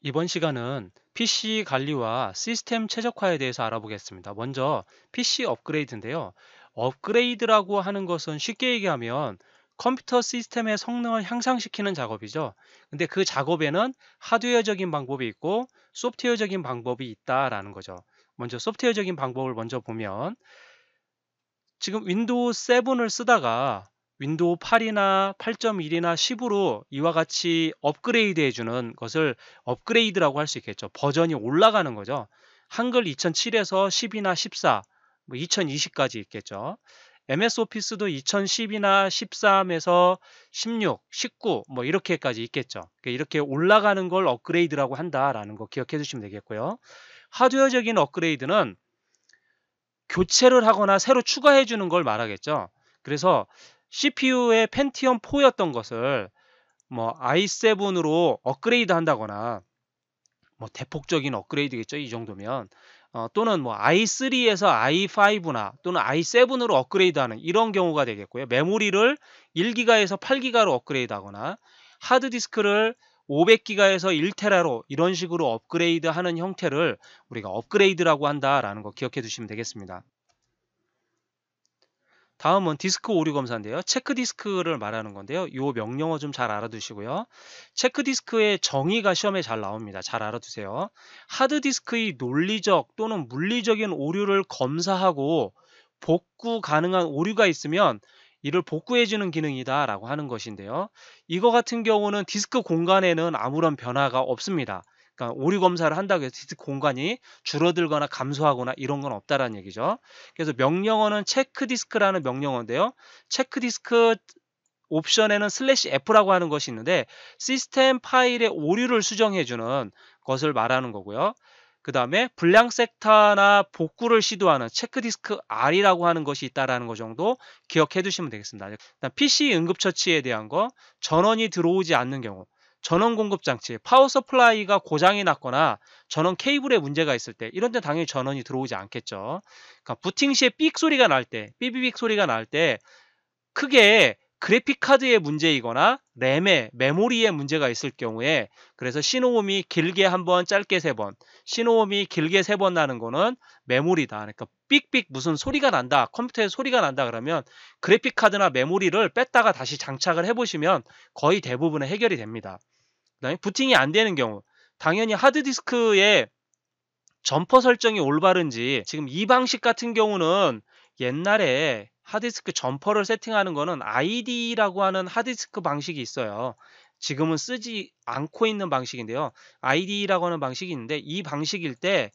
이번 시간은 PC 관리와 시스템 최적화에 대해서 알아보겠습니다. 먼저 PC 업그레이드인데요. 업그레이드라고 하는 것은 쉽게 얘기하면 컴퓨터 시스템의 성능을 향상시키는 작업이죠. 근데 그 작업에는 하드웨어적인 방법이 있고 소프트웨어적인 방법이 있다라는 거죠. 먼저 소프트웨어적인 방법을 먼저 보면 지금 윈도우 7을 쓰다가 윈도우 8이나 8.1이나 10으로 이와 같이 업그레이드 해주는 것을 업그레이드라고 할 수 있겠죠. 버전이 올라가는 거죠. 한글 2007에서 10이나 14, 뭐 2020까지 있겠죠. MS 오피스도 2010이나 13에서 16, 19 뭐 이렇게까지 있겠죠. 그러니까 이렇게 올라가는 걸 업그레이드라고 한다라는 거 기억해 주시면 되겠고요. 하드웨어적인 업그레이드는 교체를 하거나 새로 추가해 주는 걸 말하겠죠. 그래서 CPU의 펜티엄 4였던 것을 뭐 i7으로 업그레이드 한다거나 뭐 대폭적인 업그레이드겠죠 이 정도면 어, 또는 뭐 i3에서 i5나 또는 i7으로 업그레이드하는 이런 경우가 되겠고요 메모리를 1기가에서 8기가로 업그레이드하거나 하드디스크를 500기가에서 1테라로 이런 식으로 업그레이드하는 형태를 우리가 업그레이드라고 한다라는 거 기억해 두시면 되겠습니다. 다음은 디스크 오류 검사인데요. 체크 디스크를 말하는 건데요. 이 명령어 좀 잘 알아두시고요. 체크 디스크의 정의가 시험에 잘 나옵니다. 잘 알아두세요. 하드 디스크의 논리적 또는 물리적인 오류를 검사하고 복구 가능한 오류가 있으면 이를 복구해주는 기능이다 라고 하는 것인데요. 이거 같은 경우는 디스크 공간에는 아무런 변화가 없습니다. 그러니까 오류 검사를 한다고 해서 디스크 공간이 줄어들거나 감소하거나 이런 건 없다라는 얘기죠. 그래서 명령어는 체크 디스크라는 명령어인데요. 체크 디스크 옵션에는 슬래시 F라고 하는 것이 있는데 시스템 파일의 오류를 수정해주는 것을 말하는 거고요. 그 다음에 불량 섹터나 복구를 시도하는 체크디스크 R이라고 하는 것이 있다라는 것 정도 기억해 두시면 되겠습니다. PC 응급처치에 대한 거, 전원이 들어오지 않는 경우, 전원 공급 장치, 파워 서플라이가 고장이 났거나 전원 케이블에 문제가 있을 때 이런 데 당연히 전원이 들어오지 않겠죠. 그러니까 부팅 시에 삑 소리가 날 때, 삐비빅 소리가 날 때 크게 그래픽 카드의 문제이거나 램에 메모리에 문제가 있을 경우에 그래서 신호음이 길게 한 번, 짧게 세 번, 신호음이 길게 세 번 나는 거는 메모리다. 그러니까 삑삑 무슨 소리가 난다. 컴퓨터에 소리가 난다 그러면 그래픽 카드나 메모리를 뺐다가 다시 장착을 해 보시면 거의 대부분의 해결이 됩니다. 그다음에 부팅이 안 되는 경우 당연히 하드디스크에 점퍼 설정이 올바른지 지금 이 방식 같은 경우는 옛날에 하드디스크 점퍼를 세팅하는 거는 ID라고 하는 하드디스크 방식이 있어요. 지금은 쓰지 않고 있는 방식인데요. ID라고 하는 방식이 있는데 이 방식일 때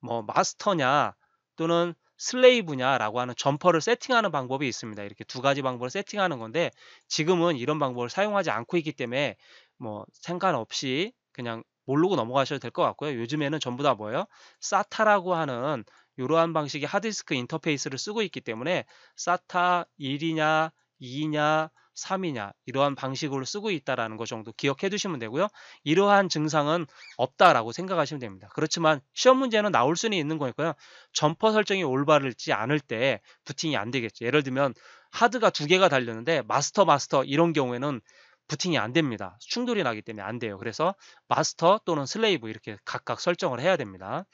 뭐 마스터냐 또는 슬레이브냐라고 하는 점퍼를 세팅하는 방법이 있습니다. 이렇게 두 가지 방법을 세팅하는 건데 지금은 이런 방법을 사용하지 않고 있기 때문에 뭐 상관없이 그냥 모르고 넘어가셔도 될 것 같고요. 요즘에는 전부 다 뭐예요? 사타라고 하는 이러한 방식의 하드디스크 인터페이스를 쓰고 있기 때문에 사타 1이냐 2냐 이 3이냐 이러한 방식으로 쓰고 있다라는 것 정도 기억해 두시면 되고요. 이러한 증상은 없다라고 생각하시면 됩니다. 그렇지만 시험 문제는 나올 수는 있는 거니까요. 점퍼 설정이 올바르지 않을 때 부팅이 안 되겠죠. 예를 들면 하드가 두 개가 달렸는데 마스터 마스터 이런 경우에는 부팅이 안 됩니다. 충돌이 나기 때문에 안 돼요. 그래서 마스터 또는 슬레이브 이렇게 각각 설정을 해야 됩니다.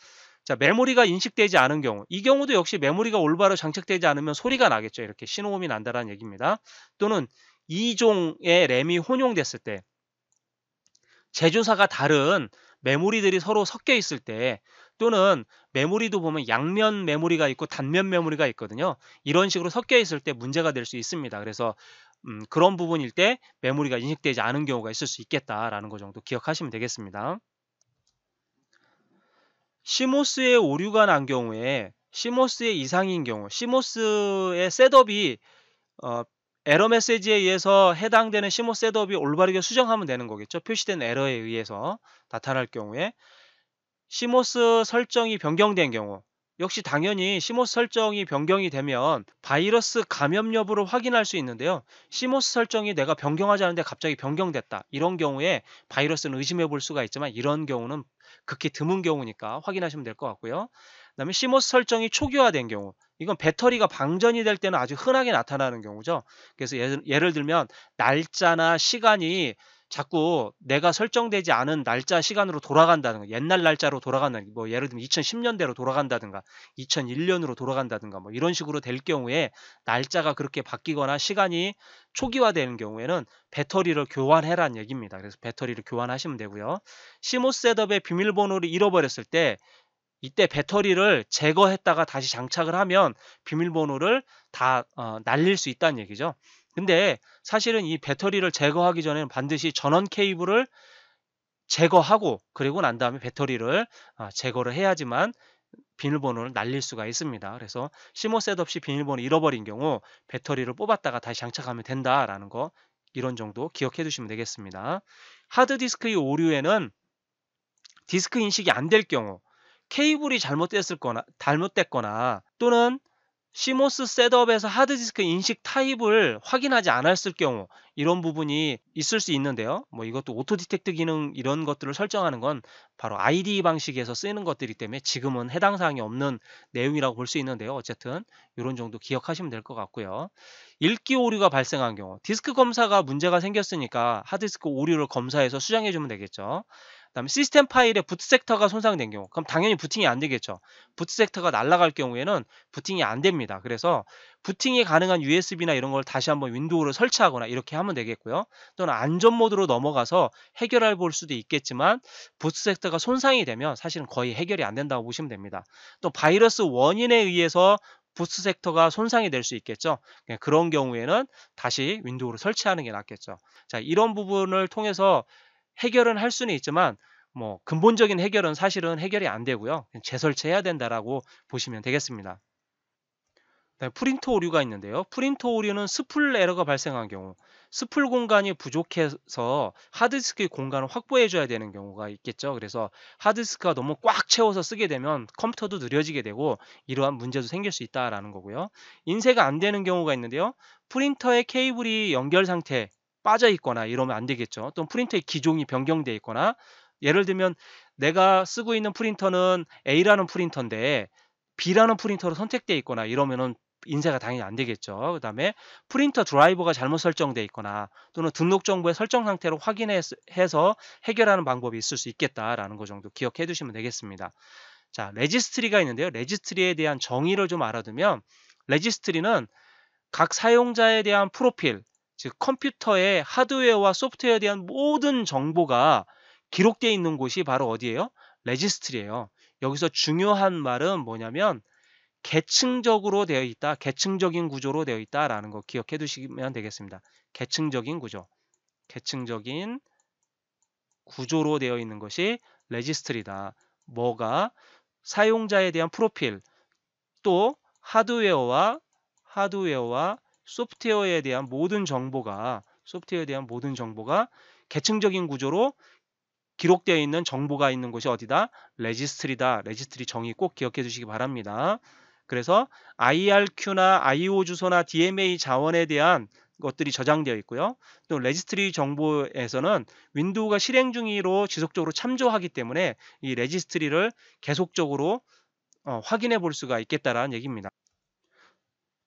자, 메모리가 인식되지 않은 경우 이 경우도 역시 메모리가 올바로 장착되지 않으면 소리가 나겠죠. 이렇게 신호음이 난다라는 얘기입니다. 또는 2종의 램이 혼용됐을 때 제조사가 다른 메모리들이 서로 섞여 있을 때 또는 메모리도 보면 양면 메모리가 있고 단면 메모리가 있거든요. 이런 식으로 섞여 있을 때 문제가 될 수 있습니다. 그래서 음, 그런 부분일 때 메모리가 인식되지 않은 경우가 있을 수 있겠다라는 것 정도 기억하시면 되겠습니다. 시모스의 오류가 난 경우에 시모스의 이상인 경우 시모스의 셋업이 어, 에러 메시지에 의해서 해당되는 시모 셋업이 올바르게 수정하면 되는 거겠죠. 표시된 에러에 의해서 나타날 경우에 시모스 설정이 변경된 경우 역시 당연히 시모스 설정이 변경이 되면 바이러스 감염 여부를 확인할 수 있는데요. 시모스 설정이 내가 변경하지 않은데 갑자기 변경됐다. 이런 경우에 바이러스는 의심해 볼 수가 있지만 이런 경우는 극히 드문 경우니까 확인하시면 될 것 같고요. 그다음에 시모스 설정이 초기화된 경우 이건 배터리가 방전이 될 때는 아주 흔하게 나타나는 경우죠. 그래서 예를, 예를 들면 날짜나 시간이 자꾸 내가 설정되지 않은 날짜 시간으로 돌아간다는 거 옛날 날짜로 돌아간다는 뭐 예를 들면 2010년대로 돌아간다든가 2001년으로 돌아간다든가 뭐 이런 식으로 될 경우에 날짜가 그렇게 바뀌거나 시간이 초기화되는 경우에는 배터리를 교환해라는 얘기입니다. 그래서 배터리를 교환하시면 되고요. 시모스 셋업의 비밀번호를 잃어버렸을 때 이때 배터리를 제거했다가 다시 장착을 하면 비밀번호를 다 어, 날릴 수 있다는 얘기죠. 근데 사실은 이 배터리를 제거하기 전에는 반드시 전원 케이블을 제거하고 그리고 난 다음에 배터리를 아, 제거를 해야지만 비밀번호를 날릴 수가 있습니다. 그래서 시모셋 없이 비밀번호 잃어버린 경우 배터리를 뽑았다가 다시 장착하면 된다라는 거 이런 정도 기억해 두시면 되겠습니다. 하드디스크의 오류에는 디스크 인식이 안 될 경우 케이블이 잘못됐을 거나 잘못됐거나 또는 시모스 셋업에서 하드디스크 인식 타입을 확인하지 않았을 경우 이런 부분이 있을 수 있는데요. 뭐 이것도 오토 디텍트 기능 이런 것들을 설정하는 건 바로 i d 방식에서 쓰이는 것들이기 때문에 지금은 해당 사항이 없는 내용이라고 볼 수 있는데요. 어쨌든 이런 정도 기억하시면 될 것 같고요. 읽기 오류가 발생한 경우 디스크 검사가 문제가 생겼으니까 하드디스크 오류를 검사해서 수정해 주면 되겠죠. 다음에 시스템 파일에 부트 섹터가 손상된 경우 그럼 당연히 부팅이 안 되겠죠. 부트 섹터가 날아갈 경우에는 부팅이 안 됩니다. 그래서 부팅이 가능한 USB나 이런 걸 다시 한번 윈도우를 설치하거나 이렇게 하면 되겠고요. 또는 안전 모드로 넘어가서 해결할 볼 수도 있겠지만 부트 섹터가 손상이 되면 사실은 거의 해결이 안 된다고 보시면 됩니다. 또 바이러스 원인에 의해서 부스 섹터가 손상이 될 수 있겠죠. 네, 그런 경우에는 다시 윈도우를 설치하는 게 낫겠죠. 자, 이런 부분을 통해서 해결은 할 수는 있지만 뭐 근본적인 해결은 사실은 해결이 안 되고요. 재설치해야 된다라고 보시면 되겠습니다. 프린터 오류가 있는데요. 프린터 오류는 스플 에러가 발생한 경우, 스플 공간이 부족해서 하드디스크의 공간을 확보해줘야 되는 경우가 있겠죠. 그래서 하드디스크가 너무 꽉 채워서 쓰게 되면 컴퓨터도 느려지게 되고 이러한 문제도 생길 수 있다라는 거고요. 인쇄가 안 되는 경우가 있는데요. 프린터의 케이블이 연결 상태 빠져 있거나 이러면 안 되겠죠. 또는 프린터의 기종이 변경되어 있거나 예를 들면 내가 쓰고 있는 프린터는 A라는 프린터인데 B라는 프린터로 선택되어 있거나 이러면은 인쇄가 당연히 안 되겠죠. 그 다음에 프린터 드라이버가 잘못 설정되어 있거나 또는 등록 정보의 설정 상태로 확인해서 해결하는 방법이 있을 수 있겠다라는 것 정도 기억해 두시면 되겠습니다. 자, 레지스트리가 있는데요. 레지스트리에 대한 정의를 좀 알아두면 레지스트리는 각 사용자에 대한 프로필, 즉 컴퓨터의 하드웨어와 소프트웨어에 대한 모든 정보가 기록되어 있는 곳이 바로 어디예요? 레지스트리예요. 여기서 중요한 말은 뭐냐면 계층적으로 되어 있다. 계층적인 구조로 되어 있다라는 거 기억해 두시면 되겠습니다. 계층적인 구조. 계층적인 구조로 되어 있는 것이 레지스트리다. 뭐가 사용자에 대한 프로필 또 하드웨어와 하드웨어와 소프트웨어에 대한 모든 정보가 소프트웨어에 대한 모든 정보가 계층적인 구조로 기록되어 있는 정보가 있는 곳이 어디다? 레지스트리다. 레지스트리 정의 꼭 기억해 주시기 바랍니다. 그래서 IRQ나 IO 주소나 DMA 자원에 대한 것들이 저장되어 있고요. 또 레지스트리 정보에서는 윈도우가 실행 중으로 지속적으로 참조하기 때문에 이 레지스트리를 계속적으로 어, 확인해 볼 수가 있겠다라는 얘기입니다.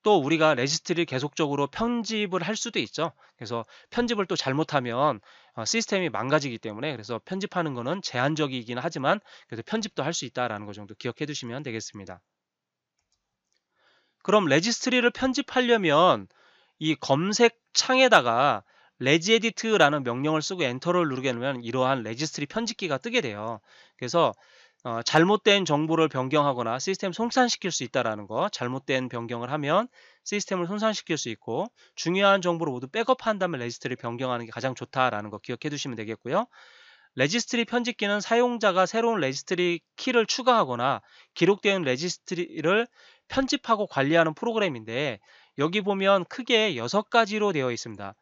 또 우리가 레지스트리 계속적으로 편집을 할 수도 있죠. 그래서 편집을 또 잘못하면 어, 시스템이 망가지기 때문에 그래서 편집하는 거는 제한적이긴 하지만 그래서 편집도 할 수 있다라는 거 정도 기억해 두시면 되겠습니다. 그럼 레지스트리를 편집하려면 이 검색 창에다가 레지에디트라는 명령을 쓰고 엔터를 누르게 되면 이러한 레지스트리 편집기가 뜨게 돼요. 그래서 어, 잘못된 정보를 변경하거나 시스템 손상시킬 수 있다라는 거 잘못된 변경을 하면 시스템을 손상시킬 수 있고 중요한 정보를 모두 백업한 다음에 레지스트리 변경하는 게 가장 좋다라는 거 기억해 두시면 되겠고요. 레지스트리 편집기는 사용자가 새로운 레지스트리 키를 추가하거나 기록된 레지스트리를 편집하고 관리하는 프로그램인데 여기 보면 크게 6가지로 되어 있습니다.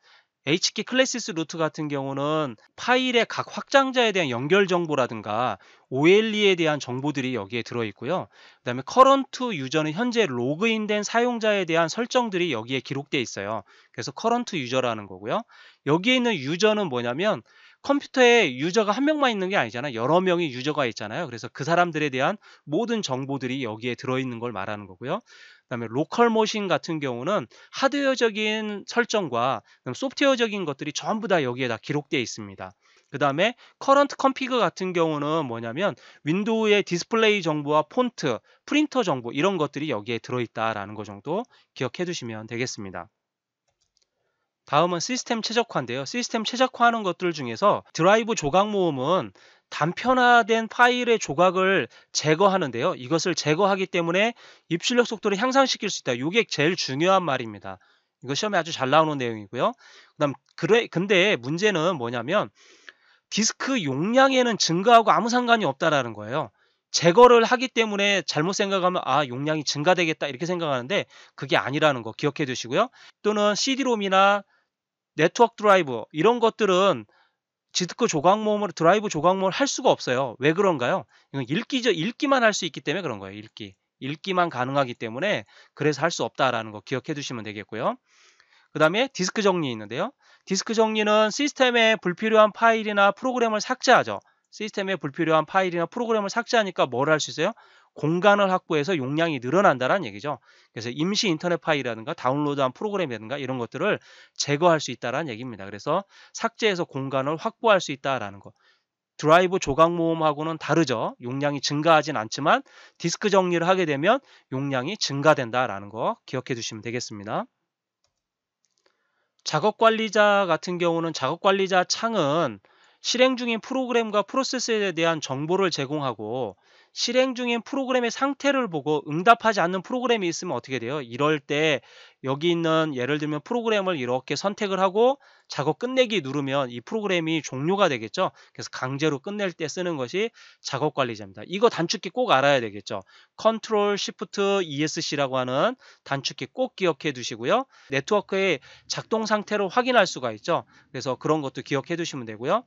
HK 클래시스 루트 같은 경우는 파일의 각 확장자에 대한 연결 정보라든가 OLE에 대한 정보들이 여기에 들어있고요. 그 다음에 커런트 유저는 현재 로그인된 사용자에 대한 설정들이 여기에 기록되어 있어요. 그래서 커런트 유저라는 거고요. 여기에 있는 유저는 뭐냐면 컴퓨터에 유저가 한 명만 있는 게 아니잖아요. 여러 명의 유저가 있잖아요. 그래서 그 사람들에 대한 모든 정보들이 여기에 들어있는 걸 말하는 거고요. 그다음에 로컬 머신 같은 경우는 하드웨어적인 설정과 소프트웨어적인 것들이 전부 다 여기에 다 기록되어 있습니다. 그 다음에 커런트 컴피그 같은 경우는 뭐냐면 윈도우의 디스플레이 정보와 폰트, 프린터 정보 이런 것들이 여기에 들어있다라는 것 정도 기억해 두시면 되겠습니다. 다음은 시스템 최적화인데요. 시스템 최적화하는 것들 중에서 드라이브 조각 모음은 단편화된 파일의 조각을 제거하는데요. 이것을 제거하기 때문에 입출력 속도를 향상시킬 수 있다. 이게 제일 중요한 말입니다. 이거 시험에 아주 잘 나오는 내용이고요. 그다음 그래 근데 문제는 뭐냐면 디스크 용량에는 증가하고 아무 상관이 없다라는 거예요. 제거를 하기 때문에 잘못 생각하면 아 용량이 증가되겠다 이렇게 생각하는데 그게 아니라는 거 기억해 두시고요. 또는 CD롬이나 네트워크 드라이브 이런 것들은 지드크 조각모음을 드라이브 조각모음을 할 수가 없어요. 왜 그런가요? 이건 읽기죠. 읽기만 할 수 있기 때문에 그런 거예요. 읽기. 읽기만 가능하기 때문에 그래서 할 수 없다라는 거 기억해 두시면 되겠고요. 그 다음에 디스크 정리 있는데요. 디스크 정리는 시스템에 불필요한 파일이나 프로그램을 삭제하죠. 시스템에 불필요한 파일이나 프로그램을 삭제하니까 뭘 할 수 있어요? 공간을 확보해서 용량이 늘어난다는 얘기죠. 그래서 임시 인터넷 파일이라든가 다운로드한 프로그램이라든가 이런 것들을 제거할 수 있다는 얘기입니다. 그래서 삭제해서 공간을 확보할 수 있다라는 거. 드라이브 조각 모음하고는 다르죠. 용량이 증가하진 않지만 디스크 정리를 하게 되면 용량이 증가된다라는 거 기억해 두시면 되겠습니다. 작업 관리자 같은 경우는 작업 관리자 창은 실행 중인 프로그램과 프로세스에 대한 정보를 제공하고 실행 중인 프로그램의 상태를 보고 응답하지 않는 프로그램이 있으면 어떻게 돼요? 이럴 때 여기 있는 예를 들면 프로그램을 이렇게 선택을 하고 작업 끝내기 누르면 이 프로그램이 종료가 되겠죠. 그래서 강제로 끝낼 때 쓰는 것이 작업 관리자입니다. 이거 단축키 꼭 알아야 되겠죠. Ctrl Shift ESC라고 하는 단축키 꼭 기억해 두시고요. 네트워크의 작동 상태를 확인할 수가 있죠. 그래서 그런 것도 기억해 두시면 되고요.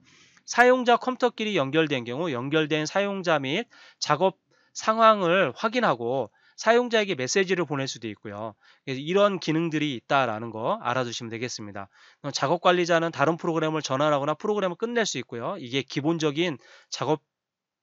사용자 컴퓨터끼리 연결된 경우 연결된 사용자 및 작업 상황을 확인하고 사용자에게 메시지를 보낼 수도 있고요. 이런 기능들이 있다라는 거 알아두시면 되겠습니다. 작업 관리자는 다른 프로그램을 전환하거나 프로그램을 끝낼 수 있고요. 이게 기본적인 작업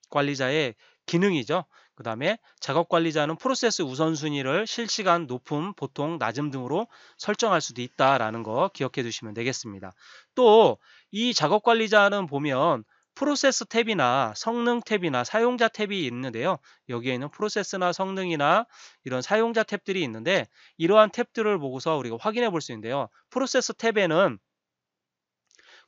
관리자의 기능이죠. 그 다음에 작업관리자는 프로세스 우선순위를 실시간 높음, 보통, 낮음 등으로 설정할 수도 있다라는 거 기억해 두시면 되겠습니다. 또 이 작업관리자는 보면 프로세스 탭이나 성능 탭이나 사용자 탭이 있는데요. 여기에는 프로세스나 성능이나 이런 사용자 탭들이 있는데 이러한 탭들을 보고서 우리가 확인해 볼 수 있는데요. 프로세스 탭에는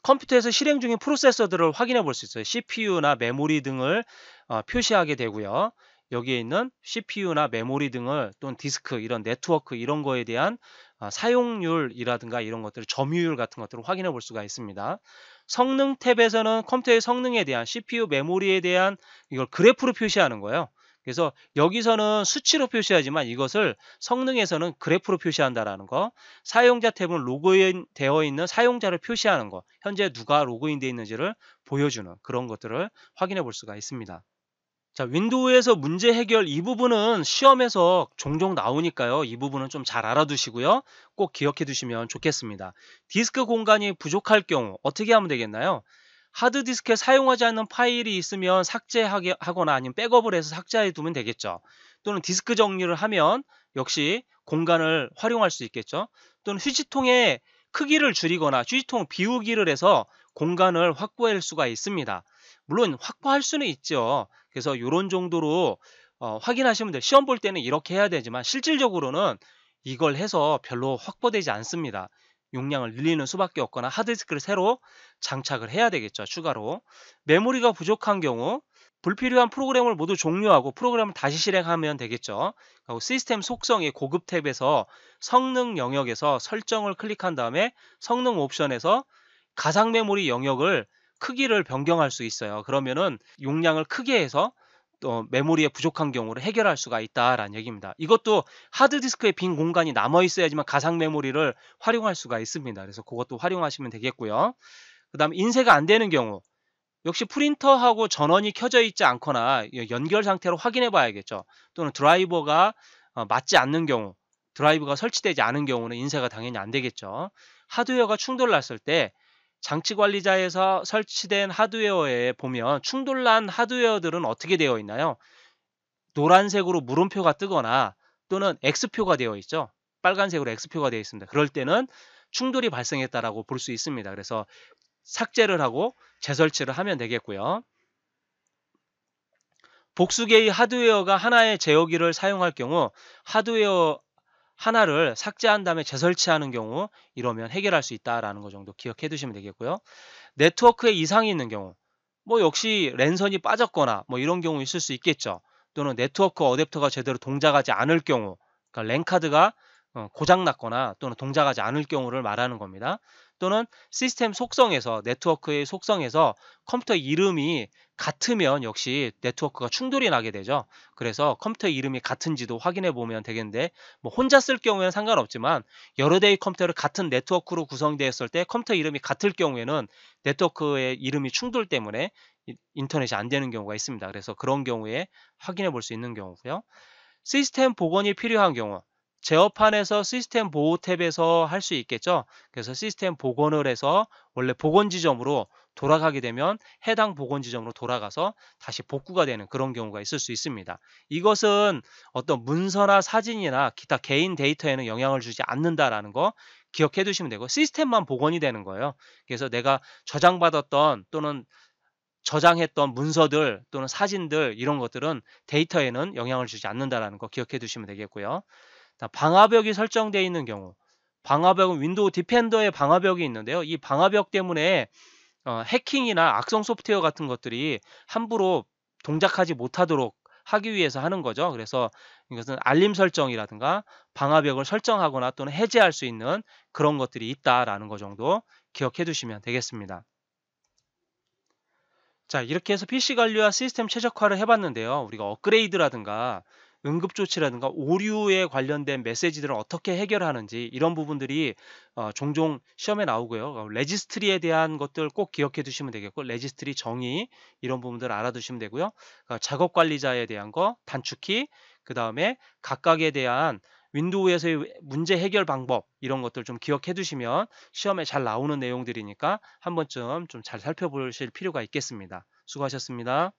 컴퓨터에서 실행 중인 프로세서들을 확인해 볼 수 있어요. CPU나 메모리 등을 어, 표시하게 되고요. 여기에 있는 CPU나 메모리 등을 또는 디스크 이런 네트워크 이런 거에 대한 어, 사용률이라든가 이런 것들을 점유율 같은 것들을 확인해 볼 수가 있습니다. 성능 탭에서는 컴퓨터의 성능에 대한 CPU 메모리에 대한 이걸 그래프로 표시하는 거예요. 그래서 여기서는 수치로 표시하지만 이것을 성능에서는 그래프로 표시한다라는 거 사용자 탭은 로그인되어 있는 사용자를 표시하는 거 현재 누가 로그인되어 있는지를 보여주는 그런 것들을 확인해 볼 수가 있습니다. 자, 윈도우에서 문제 해결 이 부분은 시험에서 종종 나오니까요. 이 부분은 좀 잘 알아두시고요. 꼭 기억해 두시면 좋겠습니다. 디스크 공간이 부족할 경우 어떻게 하면 되겠나요? 하드디스크에 사용하지 않는 파일이 있으면 삭제하거나 아니면 백업을 해서 삭제해 두면 되겠죠. 또는 디스크 정리를 하면 역시 공간을 활용할 수 있겠죠. 또는 휴지통의 크기를 줄이거나 휴지통 비우기를 해서 공간을 확보할 수가 있습니다. 물론 확보할 수는 있죠. 그래서 이런 정도로 어, 확인하시면 돼요. 시험 볼 때는 이렇게 해야 되지만 실질적으로는 이걸 해서 별로 확보되지 않습니다. 용량을 늘리는 수밖에 없거나 하드디스크를 새로 장착을 해야 되겠죠. 추가로. 메모리가 부족한 경우 불필요한 프로그램을 모두 종료하고 프로그램을 다시 실행하면 되겠죠. 그리고 시스템 속성의 고급 탭에서 성능 영역에서 설정을 클릭한 다음에 성능 옵션에서 가상 메모리 영역을 크기를 변경할 수 있어요. 그러면은 용량을 크게 해서 또메모리에 어, 부족한 경우를 해결할 수가 있다라는 얘기입니다. 이것도 하드디스크에 빈 공간이 남아 있어야지만 가상 메모리를 활용할 수가 있습니다. 그래서 그것도 활용하시면 되겠고요. 그다음 인쇄가 안 되는 경우 역시 프린터하고 전원이 켜져 있지 않거나 연결 상태로 확인해 봐야겠죠. 또는 드라이버가 어, 맞지 않는 경우 드라이버가 설치되지 않은 경우는 인쇄가 당연히 안 되겠죠. 하드웨어가 충돌 났을 때 장치 관리자에서 설치된 하드웨어에 보면 충돌난 하드웨어들은 어떻게 되어 있나요? 노란색으로 물음표가 뜨거나 또는 X표가 되어 있죠. 빨간색으로 X표가 되어 있습니다. 그럴 때는 충돌이 발생했다라고 볼 수 있습니다. 그래서 삭제를 하고 재설치를 하면 되겠고요. 복수 계의 하드웨어가 하나의 제어기를 사용할 경우 하드웨어 하나를 삭제한 다음에 재설치하는 경우 이러면 해결할 수 있다라는 거 정도 기억해 두시면 되겠고요. 네트워크에 이상이 있는 경우 뭐 역시 랜선이 빠졌거나 뭐 이런 경우 있을 수 있겠죠. 또는 네트워크 어댑터가 제대로 동작하지 않을 경우 그러니까 랜카드가 어, 고장 났거나 또는 동작하지 않을 경우를 말하는 겁니다. 또는 시스템 속성에서 네트워크의 속성에서 컴퓨터 이름이 같으면 역시 네트워크가 충돌이 나게 되죠. 그래서 컴퓨터 이름이 같은지도 확인해 보면 되겠는데 뭐 혼자 쓸 경우에는 상관없지만 여러 대의 컴퓨터를 같은 네트워크로 구성되었을 때 컴퓨터 이름이 같을 경우에는 네트워크의 이름이 충돌 때문에 인터넷이 안 되는 경우가 있습니다. 그래서 그런 경우에 확인해 볼 수 있는 경우고요. 시스템 복원이 필요한 경우 제어판에서 시스템 보호 탭에서 할 수 있겠죠. 그래서 시스템 복원을 해서 원래 복원 지점으로 돌아가게 되면 해당 복원 지점으로 돌아가서 다시 복구가 되는 그런 경우가 있을 수 있습니다. 이것은 어떤 문서나 사진이나 기타 개인 데이터에는 영향을 주지 않는다라는 거 기억해 두시면 되고 시스템만 복원이 되는 거예요. 그래서 내가 저장받았던 또는 저장했던 문서들 또는 사진들 이런 것들은 데이터에는 영향을 주지 않는다라는 거 기억해 두시면 되겠고요. 방화벽이 설정되어 있는 경우 방화벽은 윈도우 디펜더의 방화벽이 있는데요. 이 방화벽 때문에 어, 해킹이나 악성 소프트웨어 같은 것들이 함부로 동작하지 못하도록 하기 위해서 하는 거죠. 그래서 이것은 알림 설정이라든가 방화벽을 설정하거나 또는 해제할 수 있는 그런 것들이 있다라는 것 정도 기억해 두시면 되겠습니다. 자 이렇게 해서 PC 관리와 시스템 최적화를 해봤는데요. 우리가 업그레이드라든가 응급조치라든가 오류에 관련된 메시지들을 어떻게 해결하는지 이런 부분들이 어, 종종 시험에 나오고요. 어, 레지스트리에 대한 것들 꼭 기억해 두시면 되겠고 레지스트리 정의 이런 부분들 알아두시면 되고요. 그러니까 작업 관리자에 대한 거 단축키 그 다음에 각각에 대한 윈도우에서의 문제 해결 방법 이런 것들 좀 기억해 두시면 시험에 잘 나오는 내용들이니까 한 번쯤 좀 잘 살펴보실 필요가 있겠습니다. 수고하셨습니다.